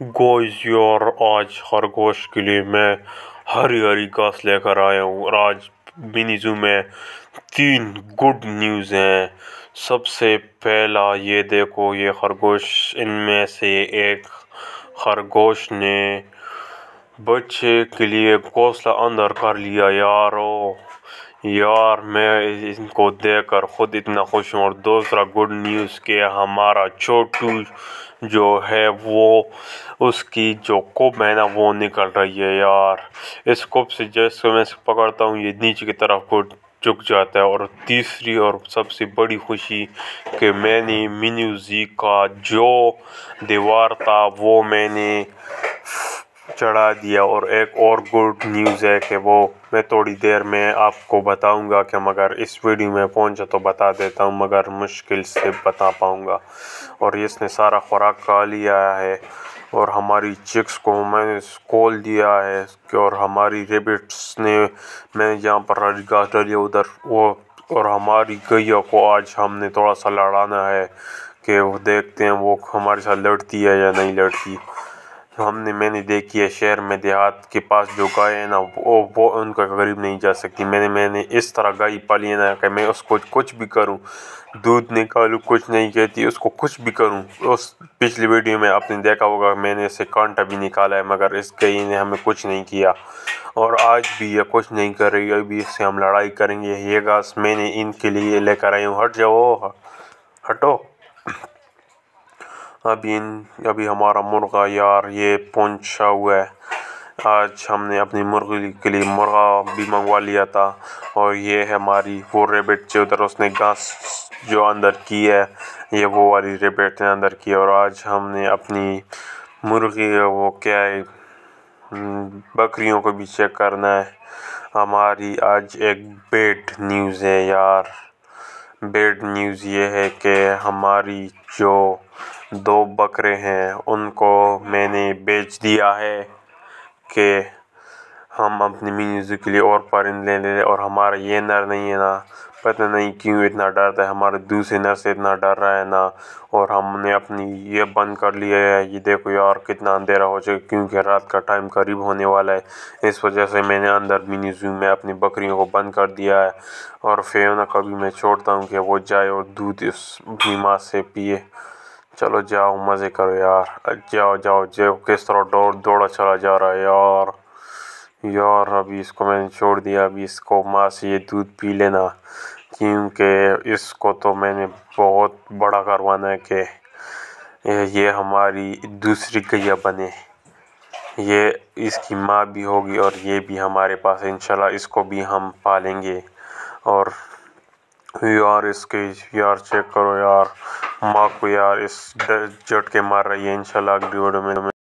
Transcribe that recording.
guys your आज खरगोश के लिए मैं हरी हरी घास लेकर आया हूँ और आज जू में तीन गुड न्यूज़ हैं सबसे पहला ये देखो ये खरगोश इनमें से एक खरगोश ने बच्चे के लिए घोसला अंदर कर लिया यारो यार मैं इनको देख कर ख़ुद इतना खुश हूँ और दूसरा गुड न्यूज़ कि हमारा छोटू जो है वो उसकी जो कुब है ना वो निकल रही है यार इस कुप से जैसे मैं पकड़ता हूँ ये नीचे की तरफ को झुक जाता है और तीसरी और सबसे बड़ी खुशी कि मैंने मिनी जी का जो दीवार था वो मैंने चढ़ा दिया और एक और गुड न्यूज़ है कि वो मैं थोड़ी देर में आपको बताऊंगा कि मगर इस वीडियो में पहुंचा तो बता देता हूं मगर मुश्किल से बता पाऊंगा और इसने सारा खुराक खा लिया है और हमारी चिक्स को मैंने खोल दिया है और हमारी रेबिट्स ने मैं जहाँ पर रजगा डाली उधर वो और हमारी गैया को आज हमने थोड़ा सा लड़ाना है कि वो देखते हैं वो हमारे साथ लड़ती है या नहीं लड़ती तो हमने मैंने देखी है शहर में देहात के पास जो गाय है ना वो वो उनका ग़रीब नहीं जा सकती मैंने मैंने इस तरह गाय पाली है ना कि मैं उसको कुछ भी करूँ दूध निकालूँ कुछ नहीं कहती उसको कुछ भी करूँ उस पिछली वीडियो में आपने देखा होगा मैंने इसे कांटा भी निकाला है मगर इस गई ने हमें कुछ नहीं किया और आज भी यह कुछ नहीं कर रही अभी इससे हम लड़ाई करेंगे ये घास मैंने इनके लिए लेकर आई हूँ हट जाओ हटो अभी अभी हमारा मुर्गा यार ये पहुंचा हुआ है आज हमने अपनी मुर्गी के लिए मुर्गा भी मंगवा लिया था और ये है हमारी वो रेबिट जो उधर उसने घास जो अंदर की है ये वो वाली रेबिट ने अंदर की और आज हमने अपनी मुर्गी वो क्या है हम्म, बकरियों को भी चेक करना है हमारी आज एक बेड न्यूज़ है यार बेड न्यूज़ ये है कि हमारी जो दो बकरे हैं उनको मैंने बेच दिया है कि हम अपनी म्यूज़िक के लिए और परिंद ले लें और हमारा ये नर नहीं है ना पता नहीं क्यों इतना डरता है हमारे दूसरे नर से इतना डर रहा है ना और हमने अपनी ये बंद कर लिया है ये देखो यार कितना अंधेरा हो चुका क्योंकि रात का टाइम करीब होने वाला है इस वजह से मैंने अंदर मिनी जू में अपनी बकरियों को बंद कर दिया है और फेवना कभी मैं छोड़ता हूँ कि वो जाए और दूध इस बीमार से पिए चलो जाओ मज़े करो यार जाओ जाओ जाओ किस तरह दौड़ दौड़ा चला जा रहा है यार यार अभी इसको मैंने छोड़ दिया अभी इसको माँ से ये दूध पी लेना क्योंकि इसको तो मैंने बहुत बड़ा करवाना है कि ये हमारी दूसरी गैया बने ये इसकी माँ भी होगी और ये भी हमारे पास है इंशाल्लाह इसको भी हम पालेंगे और यार इसके यार चेक करो यार माँ को यार इस झटके मार रही है इंशाल्लाह अगली वीडियो में